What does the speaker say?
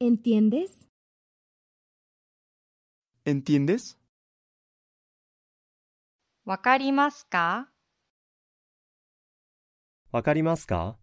¿Entiendes? ¿Entiendes? わかりますかわかりますか